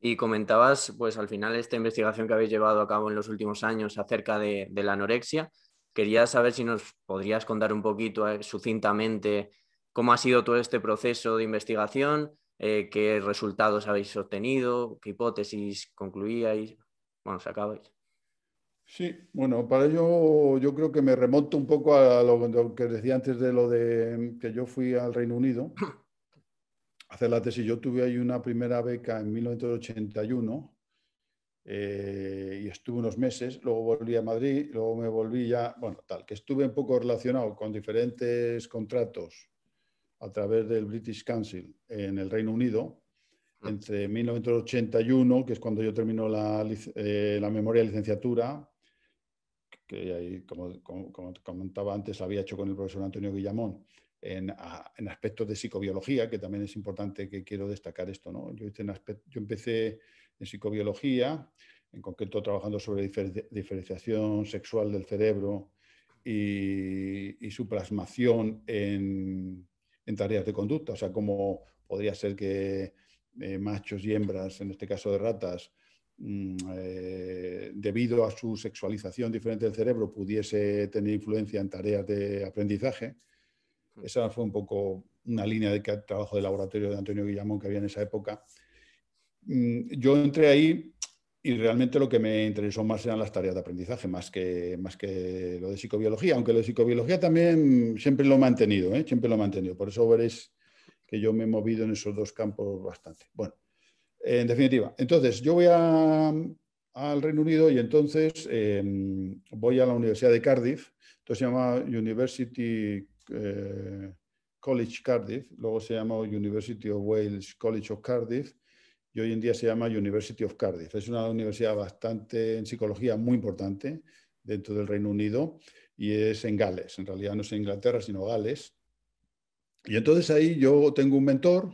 Y comentabas, pues al final, esta investigación que habéis llevado a cabo en los últimos años acerca de, la anorexia. Quería saber si nos podrías contar un poquito eh, sucintamente cómo ha sido todo este proceso de investigación, eh, qué resultados habéis obtenido, qué hipótesis concluíais, bueno, sacabais. Sí, bueno, para ello yo creo que me remonto un poco a lo, que decía antes de lo de que yo fui al Reino Unido hacer la tesis. Yo tuve ahí una primera beca en 1981 eh, y estuve unos meses, luego volví a Madrid, luego me volví ya, bueno, tal, que estuve un poco relacionado con diferentes contratos a través del British Council en el Reino Unido, mm. entre 1981, que es cuando yo termino la, eh, la memoria de licenciatura, que ahí, como, como, comentaba antes, la había hecho con el profesor Antonio Guillamón, en, aspectos de psicobiología, que también es importante que quiero destacar esto. Yo, empecé en psicobiología, en concreto trabajando sobre diferenciación sexual del cerebro y, su plasmación en, tareas de conducta, o sea, cómo podría ser que eh, machos y hembras, en este caso de ratas, mm, eh, debido a su sexualización diferente del cerebro, pudiese tener influencia en tareas de aprendizaje esa fue un poco una línea de trabajo de laboratorio de Antonio Guillamón que había en esa época. Mm, yo entré ahí y realmente lo que me interesó más eran las tareas de aprendizaje, más que, más que lo de psicobiología, aunque lo de psicobiología también siempre lo he mantenido, ¿eh? siempre lo he mantenido. Por eso veréis que yo me he movido en esos dos campos bastante. Bueno, en definitiva, entonces yo voy al Reino Unido y entonces em, voy a la Universidad de Cardiff, entonces se llama University eh, College Cardiff, luego se llamó University of Wales College of Cardiff y hoy en día se llama University of Cardiff. Es una universidad bastante en psicología muy importante dentro del Reino Unido y es en Gales, en realidad no es en Inglaterra, sino Gales. Y entonces ahí yo tengo un mentor,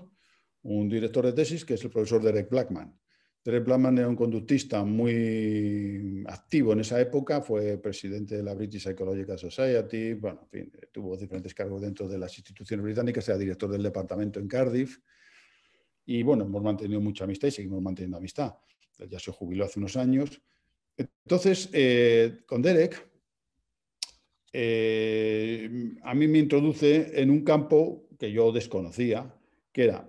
un director de tesis, que es el profesor Derek Blackman. Derek Blackman era un conductista muy activo en esa época, fue presidente de la British Psychological Society, bueno, en fin, tuvo diferentes cargos dentro de las instituciones británicas, era director del departamento en Cardiff. Y bueno, hemos mantenido mucha amistad y seguimos manteniendo amistad. Ya se jubiló hace unos años. Entonces, eh, con Derek, eh, a mí me introduce en un campo que yo desconocía, que era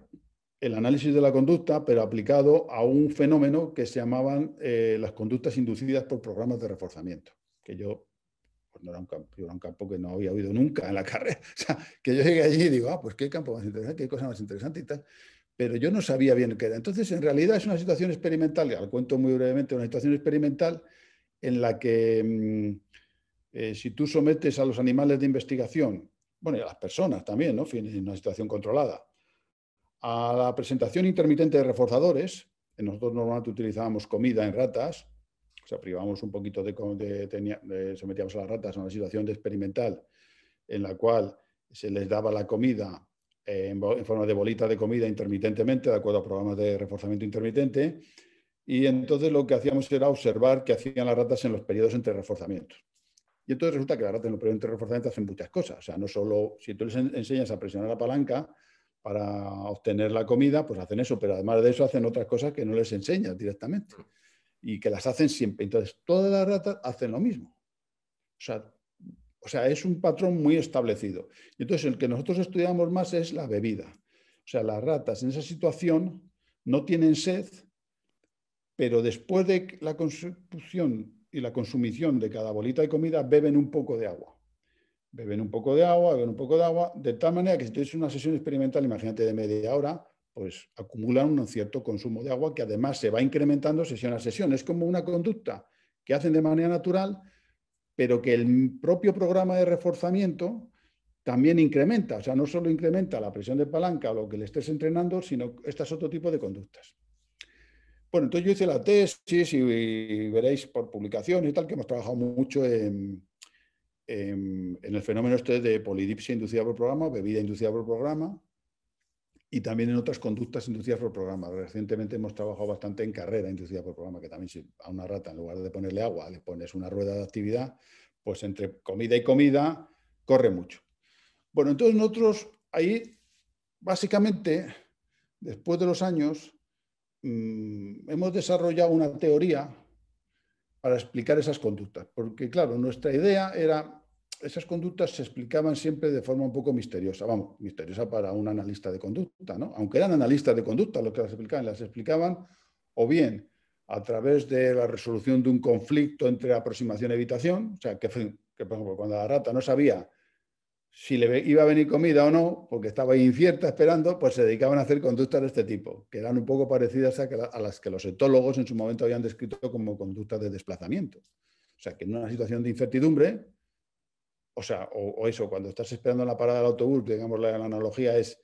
el análisis de la conducta, pero aplicado a un fenómeno que se llamaban eh, las conductas inducidas por programas de reforzamiento, que yo pues, no era un, campo, era un campo, que no había oído nunca en la carrera. O sea, que yo llegué allí y digo, ah, pues qué campo más interesante, qué cosa más interesante y tal. Pero yo no sabía bien qué era. Entonces, en realidad es una situación experimental, y lo cuento muy brevemente, una situación experimental en la que mm, eh, si tú sometes a los animales de investigación, bueno, y a las personas también, ¿no? En una situación controlada, a la presentación intermitente de reforzadores, nosotros normalmente utilizábamos comida en ratas, o sea, privábamos un poquito de, de, sometíamos a las ratas a una situación experimental en la cual se les daba la comida eh, en, en, forma de bolita de comida intermitentemente, de acuerdo a programas de reforzamiento intermitente, y entonces lo que hacíamos era observar qué hacían las ratas en los periodos entre reforzamientos. Y entonces resulta que las ratas en los periodos entre reforzamientos hacen muchas cosas, o sea, no solo si tú les enseñas a presionar la palanca, para obtener la comida, pues hacen eso, pero además de eso hacen otras cosas que no les enseñas directamente mm. y que las hacen siempre. Entonces, todas las ratas hacen lo mismo. O sea, es un patrón muy establecido. Y entonces, el que nosotros estudiamos más es la bebida. O sea, las ratas en esa situación no tienen sed, pero después de la consumición y la consumición de cada bolita de comida, beben un poco de agua beben un poco de agua, beben un poco de agua, de tal manera que si tienes una sesión experimental, imagínate de media hora, pues acumulan un cierto consumo de agua que además se va incrementando sesión a sesión. Es como una conducta que hacen de manera natural, pero que el propio programa de reforzamiento también incrementa, o sea, no solo incrementa la presión de palanca o lo que le estés entrenando, sino este es otro tipo de conductas. Bueno, entonces yo hice la tesis y, veréis por publicaciones y tal, que hemos trabajado mucho en, Em, en, el fenómeno este de polidipsia inducida por programa, bebida inducida por programa, y también en otras conductas inducidas por programa. Recientemente hemos trabajado bastante en carrera inducida por programa, que también si a una rata en lugar de ponerle agua le pones una rueda de actividad, pues entre comida y comida corre mucho. Bueno, entonces nosotros ahí básicamente, después de los años, mm, hemos desarrollado una teoría para explicar esas conductas. Porque, claro, nuestra idea era, esas conductas se explicaban siempre de forma un poco misteriosa, vamos, misteriosa para un analista de conducta, ¿no? Aunque eran analistas de conducta los que las explicaban, las explicaban o bien a través de la resolución de un conflicto entre aproximación y e evitación, o sea, que, que por ejemplo, cuando la rata no sabía si le iba a venir comida o no, porque estaba incierta esperando, pues se dedicaban a hacer conductas de este tipo, que eran un poco parecidas a, las que los etólogos en su momento habían descrito como conductas de desplazamiento. O sea, que en una situación de incertidumbre, o sea, o, eso, cuando estás esperando en la parada del autobús, digamos, la, analogía es,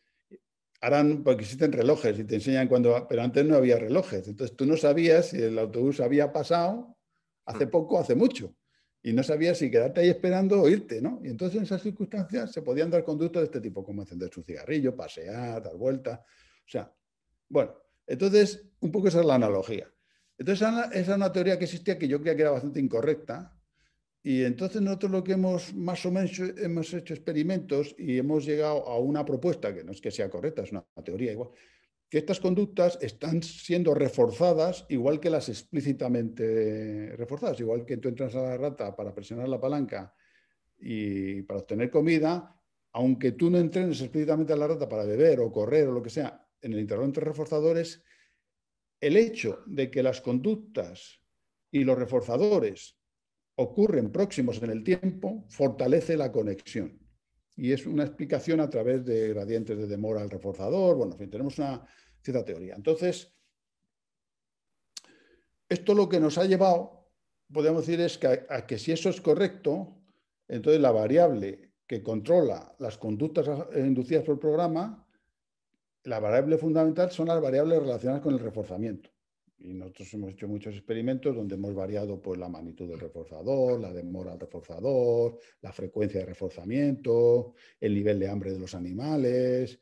harán, porque existen relojes y te enseñan cuando, pero antes no había relojes, entonces tú no sabías si el autobús había pasado hace mm. poco o hace mucho y no sabía si quedarte ahí esperando o irte, ¿no? Y entonces en esas circunstancias se podían dar conductas de este tipo, como encender su cigarrillo, pasear, dar vueltas. O sea, bueno, entonces un poco esa es la analogía. Entonces esa es una teoría que existía que yo creía que era bastante incorrecta. Y entonces nosotros lo que hemos más o menos hemos hecho experimentos y hemos llegado a una propuesta, que no es que sea correcta, es una teoría igual, que estas conductas están siendo reforzadas igual que las explícitamente reforzadas, igual que tú entras a la rata para presionar la palanca y para obtener comida, aunque tú no entrenes explícitamente a la rata para beber o correr o lo que sea, en el intervalo entre reforzadores, el hecho de que las conductas y los reforzadores ocurren próximos en el tiempo fortalece la conexión y es una explicación a través de gradientes de demora al reforzador. Bueno, en fin, tenemos una cierta teoría. Entonces, esto lo que nos ha llevado, podemos decir, es que que si eso es correcto, entonces la variable que controla las conductas inducidas por el programa, la variable fundamental son las variables relacionadas con el reforzamiento. Y nosotros hemos hecho muchos experimentos donde hemos variado pues, la magnitud del reforzador, la demora al reforzador, la frecuencia de reforzamiento, el nivel de hambre de los animales.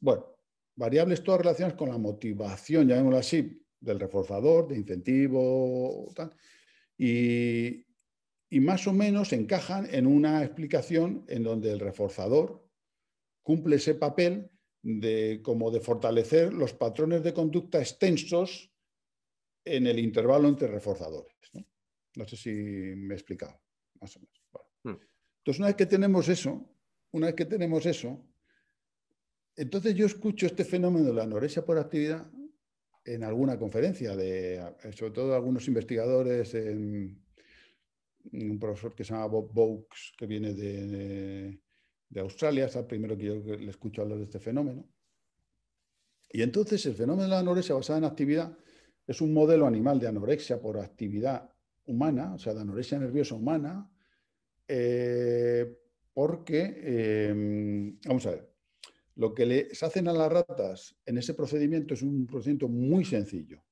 Bueno, variables todas relacionadas con la motivación, llamémoslo así, del reforzador, de incentivo, Y, más o menos encajan en una explicación en donde el reforzador cumple ese papel de, como de fortalecer los patrones de conducta extensos en el intervalo entre reforzadores. No, sé si me he explicado, más hmm. Entonces, una vez que tenemos eso, una vez que tenemos eso, entonces yo escucho este fenómeno de la anorexia por actividad en alguna conferencia, de, sobre todo de algunos investigadores, un profesor que se llama Bob Bowkes, que viene de, Australia, es el primero que yo le escucho hablar de este fenómeno. Y entonces el fenómeno de la anorexia basada en actividad es un modelo animal de anorexia por actividad humana, o sea, de anorexia nerviosa humana, eh, porque, em, vamos a ver, lo que les hacen a las ratas en ese procedimiento es un procedimiento muy sencillo,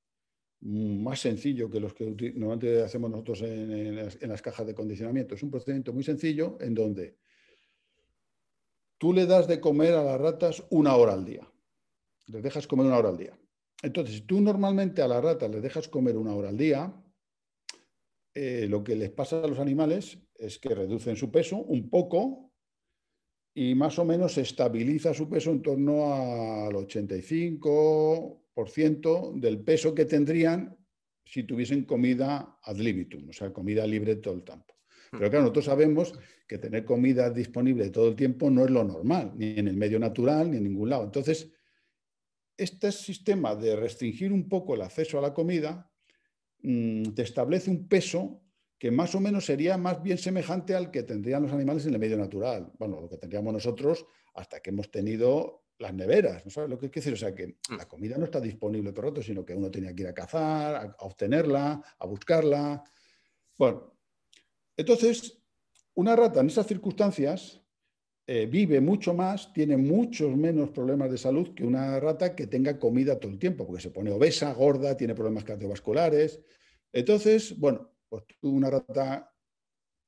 más sencillo que los que normalmente hacemos nosotros en, las, en las cajas de condicionamiento. Es un procedimiento muy sencillo en donde tú le das de comer a las ratas una hora al día. Les dejas comer una hora al día. Entonces, si tú normalmente a la rata le dejas comer una hora al día, eh, lo que les pasa a los animales es que reducen su peso un poco y más o menos estabiliza su peso en torno al 85% del peso que tendrían si tuviesen comida ad libitum, o sea, comida libre todo el tiempo. Pero claro, nosotros sabemos que tener comida disponible todo el tiempo no es lo normal, ni en el medio natural, ni en ningún lado. Entonces, este sistema de restringir un poco el acceso a la comida mm, te establece un peso que más o menos sería más bien semejante al que tendrían los animales en el medio natural. Bueno, lo que tendríamos nosotros hasta que hemos tenido las neveras, ¿no sabes lo que quiero decir? O sea, que mm. la comida no está disponible todo el sino que uno tenía que ir a cazar, a obtenerla, a buscarla. Bueno, entonces, una rata en esas circunstancias eh, vive mucho más, tiene muchos menos problemas de salud que una rata que tenga comida todo el tiempo, porque se pone obesa, gorda, tiene problemas cardiovasculares. Entonces, bueno, pues una rata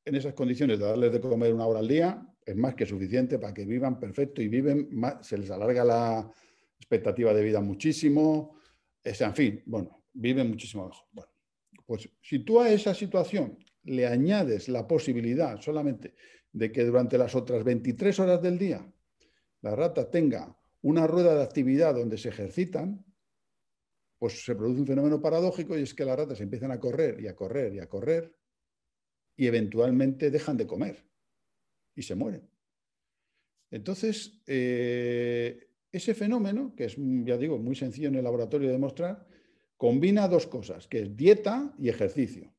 en esas condiciones de darles de comer una hora al día es más que suficiente para que vivan perfecto y viven más, se les alarga la expectativa de vida muchísimo, es, en fin, bueno, viven muchísimo mejor. pues si tú a esa situación le añades la posibilidad solamente de que durante las otras 23 horas del día la rata tenga una rueda de actividad donde se ejercitan, pues se produce un fenómeno paradójico y es que las ratas empiezan a correr y a correr y a correr y eventualmente dejan de comer y se mueren. Entonces, eh, ese fenómeno, que es, ya digo, muy sencillo en el laboratorio de demostrar, combina dos cosas, que es dieta y ejercicio.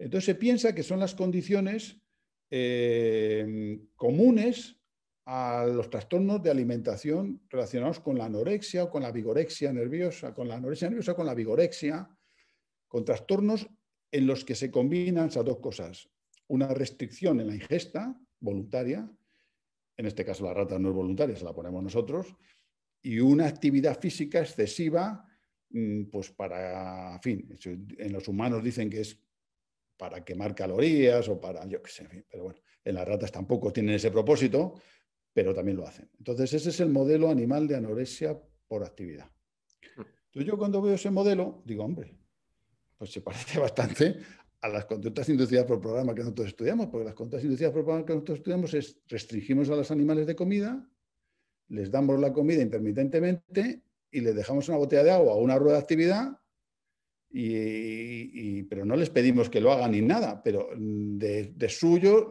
Entonces se piensa que son las condiciones Em, comunes a los trastornos de alimentación relacionados con la anorexia o con la vigorexia nerviosa, con la anorexia nerviosa, con la vigorexia, con trastornos en los que se combinan esas dos cosas. Una restricción en la ingesta voluntaria, en este caso la rata no es voluntaria, se la ponemos nosotros, y una actividad física excesiva, mm, pues para, fin, en los humanos dicen que es para quemar calorías o para, yo qué sé, en fin, pero bueno, en las ratas tampoco tienen ese propósito, pero también lo hacen. Entonces, ese es el modelo animal de anorexia por actividad. Mm. Entonces, yo cuando veo ese modelo, digo, hombre, pues se parece bastante a las conductas inducidas por programa que nosotros estudiamos, porque las conductas inducidas por programa que nosotros estudiamos es restringimos a los animales de comida, les damos la comida intermitentemente y les dejamos una botella de agua o una rueda de actividad pero no les pedimos que lo hagan ni nada, pero de, suyo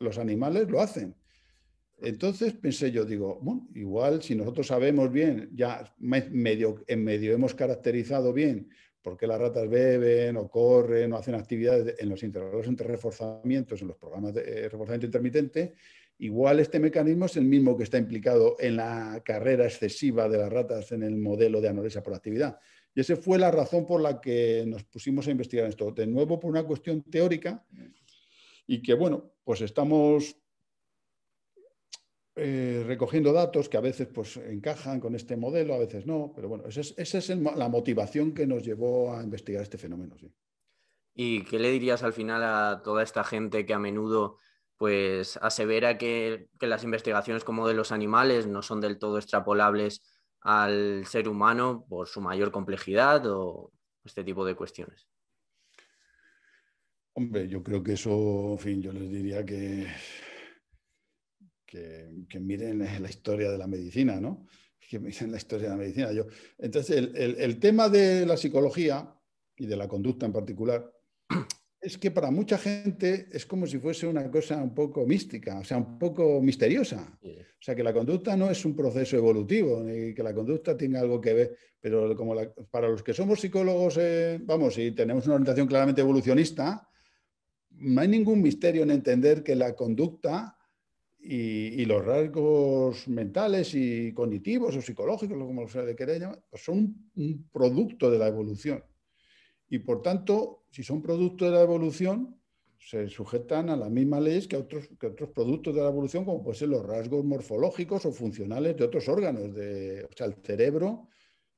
los animales lo hacen. Entonces pensé yo, digo, igual si nosotros sabemos bien, ya en medio hemos caracterizado bien por qué las ratas beben o corren o hacen actividades en los intervalos entre reforzamientos, en los programas de eh, reforzamiento intermitente, igual este mecanismo es el mismo que está implicado en la carrera excesiva de las ratas en el modelo de anorexia por actividad. Y esa fue la razón por la que nos pusimos a investigar esto. De nuevo, por una cuestión teórica y que, bueno, pues estamos eh, recogiendo datos que a veces pues, encajan con este modelo, a veces no, pero bueno, esa es, la motivación que nos llevó a investigar este fenómeno. ¿sí? ¿Y qué le dirías al final a toda esta gente que a menudo pues asevera que las investigaciones como de los animales no son del todo extrapolables al ser humano por su mayor complejidad o este tipo de cuestiones? Hombre, yo creo que eso, en fin, yo les diría que, que, miren la historia de la medicina, ¿no? Que miren la historia de la medicina. Yo, entonces, el tema de la psicología y de la conducta en particular, es que para mucha gente es como si fuese una cosa un poco mística, o sea, un poco misteriosa. O sea, que la conducta no es un proceso evolutivo, ni que la conducta tenga algo que ver, pero como para los que somos psicólogos, eh, vamos, y tenemos una orientación claramente evolucionista, no hay ningún misterio en entender que la conducta y, los rasgos mentales y cognitivos o psicológicos, como se le quiera llamar, son un producto de la evolución. Y por tanto, si son productos de la evolución, se sujetan a las mismas leyes que otros, que otros productos de la evolución, como pueden ser los rasgos morfológicos o funcionales de otros órganos. o sea, el cerebro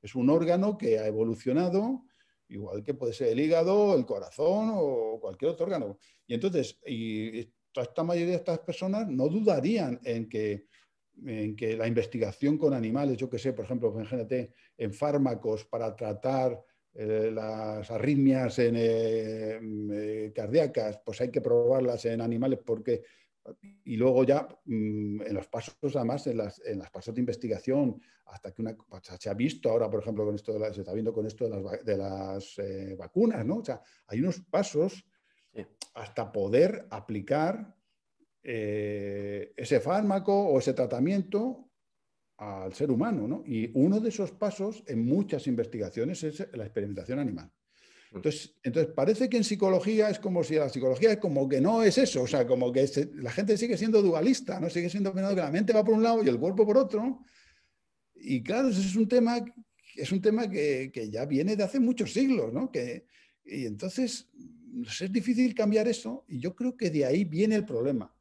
es un órgano que ha evolucionado, igual que puede ser el hígado, el corazón o cualquier otro órgano. Y entonces, y toda esta mayoría de estas personas no dudarían en que, que la investigación con animales, yo que sé, por ejemplo, imagínate, en fármacos para tratar eh, las arritmias eh, mm, eh, cardíacas, pues hay que probarlas en animales porque... Y luego ya mm, en los pasos, además, en las, pasos de investigación, hasta que una pues, se ha visto ahora, por ejemplo, con esto se está viendo con esto de las, vacunas, ¿no? O sea, hay unos pasos hasta poder aplicar ese fármaco o ese tratamiento al ser humano, ¿no? Y uno de esos pasos en muchas investigaciones es la experimentación animal. Mm. Entonces, entonces, parece que en psicología es como si la psicología es como que no es eso, o sea, como que la gente sigue siendo dualista, ¿no? Sigue siendo que la mente va por un lado y el cuerpo por otro. Y claro, ese es un tema, es un tema que, ya viene de hace muchos siglos, ¿no? Que, y entonces es difícil cambiar eso y yo creo que de ahí viene el problema.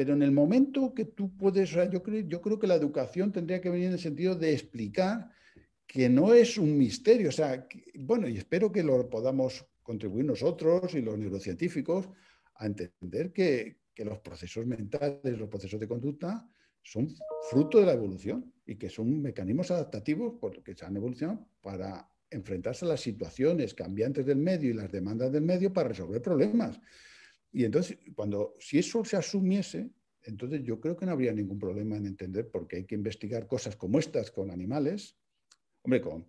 Pero en el momento que tú puedes, yo creo, yo creo que la educación tendría que venir en el sentido de explicar que no es un misterio. O sea, bueno, y espero que lo podamos contribuir nosotros y los neurocientíficos a entender que, los procesos mentales, los procesos de conducta, son fruto de la evolución y que son mecanismos adaptativos porque se han evolucionado para enfrentarse a las situaciones cambiantes del medio y las demandas del medio para resolver problemas. Y entonces, cuando, si eso se asumiese, entonces yo creo que no habría ningún problema en entender por qué hay que investigar cosas como estas con animales, hombre, con,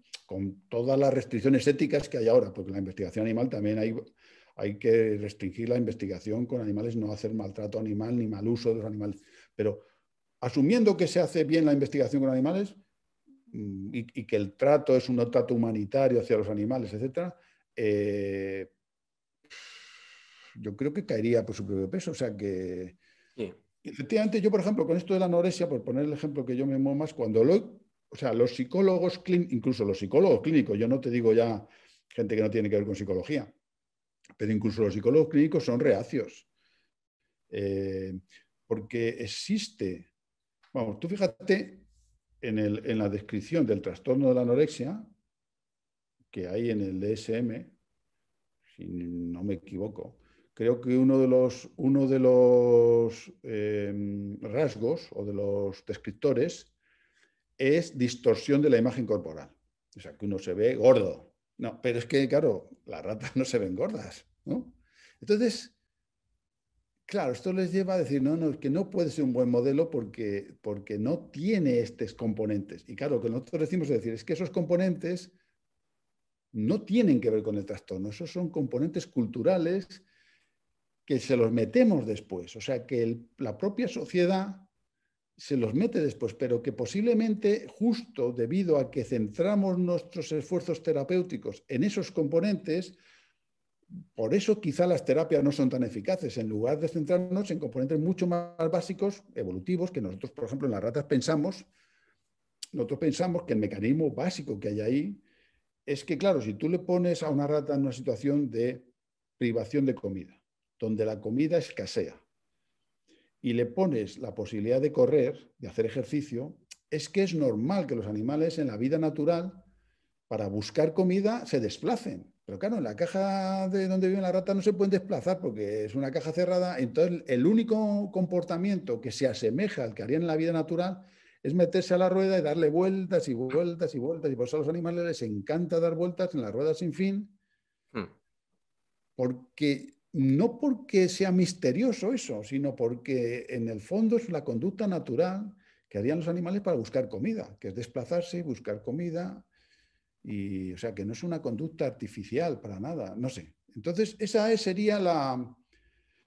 todas las restricciones éticas que hay ahora, porque la investigación animal también hay, hay que restringir la investigación con animales, no hacer maltrato animal ni mal uso de los animales. Pero asumiendo que se hace bien la investigación con animales mm, y, que el trato es un trato humanitario hacia los animales, etc., yo creo que caería por su propio peso. O sea que. Sí. Efectivamente, yo, por ejemplo, con esto de la anorexia, por poner el ejemplo que yo me muevo más, cuando lo. O sea, los psicólogos clínicos, incluso los psicólogos clínicos, yo no te digo ya gente que no tiene que ver con psicología, pero incluso los psicólogos clínicos son reacios. Eh, porque existe. Vamos, tú fíjate en, en la descripción del trastorno de la anorexia que hay en el DSM, si no me equivoco, creo que uno de los, uno de los em, rasgos o de los descriptores es distorsión de la imagen corporal. O sea, que uno se ve gordo. No, pero es que, claro, las ratas no se ven gordas. Entonces, claro, esto les lleva a decir, no, no, es que no puede ser un buen modelo porque, porque no tiene estos componentes. Y claro, lo que nosotros decimos es decir, es que esos componentes no tienen que ver con el trastorno, esos son componentes culturales que se los metemos después, o sea, que la propia sociedad se los mete después, pero que posiblemente justo debido a que centramos nuestros esfuerzos terapéuticos en esos componentes, por eso quizá las terapias no son tan eficaces, en lugar de centrarnos en componentes mucho más básicos, evolutivos, que nosotros, por ejemplo, en las ratas pensamos, nosotros pensamos que el mecanismo básico que hay ahí es que, claro, si tú le pones a una rata en una situación de privación de comida, donde la comida escasea y le pones la posibilidad de correr, de hacer ejercicio, es que es normal que los animales en la vida natural, para buscar comida, se desplacen. Pero claro, en la caja de donde viven la rata no se pueden desplazar porque es una caja cerrada. Entonces, el único comportamiento que se asemeja al que harían en la vida natural es meterse a la rueda y darle vueltas y vueltas y vueltas. Y por eso a los animales les encanta dar vueltas en la rueda sin fin, hmm. porque no porque sea misterioso eso, sino porque en el fondo es la conducta natural que harían los animales para buscar comida, que es desplazarse, y buscar comida, y o sea que no es una conducta artificial para nada, no sé. Entonces, esa sería la...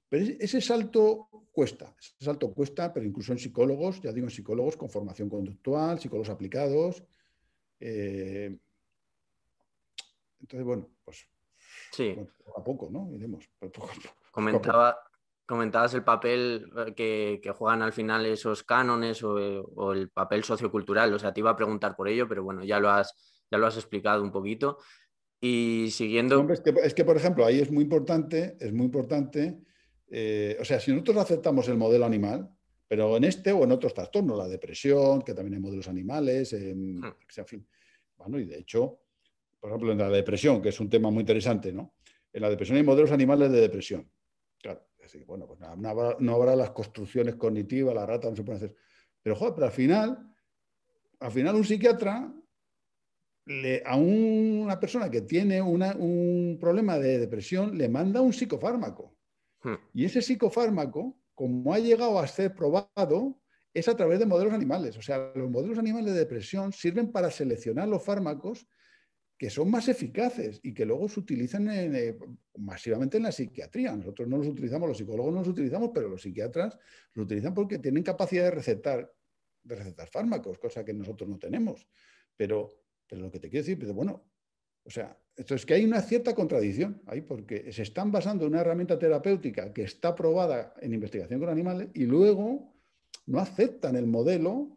Pero ese salto cuesta, ese salto cuesta, pero incluso en psicólogos, ya digo, en psicólogos con formación conductual, psicólogos aplicados. Eh, entonces, bueno, pues Sí. a poco, ¿no? Iremos. comentabas el papel que, juegan al final esos cánones o, el papel sociocultural. O sea, te iba a preguntar por ello, pero bueno, ya lo has, ya lo has explicado un poquito. Y siguiendo. es, que, es, que, por ejemplo, ahí es muy importante, es muy importante. Eh, o sea, si nosotros aceptamos el modelo animal, pero en este o en otros trastornos, la depresión, que también hay modelos animales, en, hmm. fin. Bueno, y de hecho, por ejemplo, en la depresión, que es un tema muy interesante, ¿no? En la depresión hay modelos animales de depresión. Claro, bueno, pues no habrá, las construcciones cognitivas, la rata no se puede hacer. Pero, joder, al final, al final un psiquiatra a una persona que tiene un problema de depresión le manda un psicofármaco. Hmm. Y ese psicofármaco, como ha llegado a ser probado, es a través de modelos animales. O sea, los modelos animales de depresión sirven para seleccionar los fármacos que son más eficaces y que luego se utilizan eh, masivamente en la psiquiatría. Nosotros no los utilizamos, los psicólogos no los utilizamos, pero los psiquiatras los utilizan porque tienen capacidad de recetar, de recetar fármacos, cosa que nosotros no tenemos. Pero, lo que te quiero decir, pero bueno, o sea, esto es que hay una cierta contradicción ahí porque se están basando en una herramienta terapéutica que está probada en investigación con animales y luego no aceptan el modelo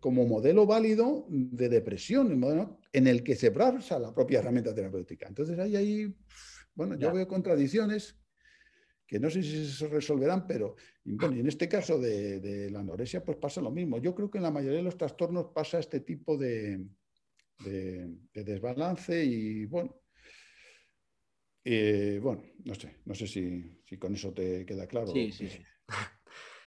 como modelo válido de depresión, en el que se basa la propia herramienta terapéutica. Entonces hay ahí, bueno, yo veo contradicciones que no sé si se resolverán, pero bueno, en este caso de, la anorexia pues pasa lo mismo. Yo creo que en la mayoría de los trastornos pasa este tipo de, desbalance y bueno, eh, bueno, no sé, no sé si, si, con eso te queda claro. sí, sí.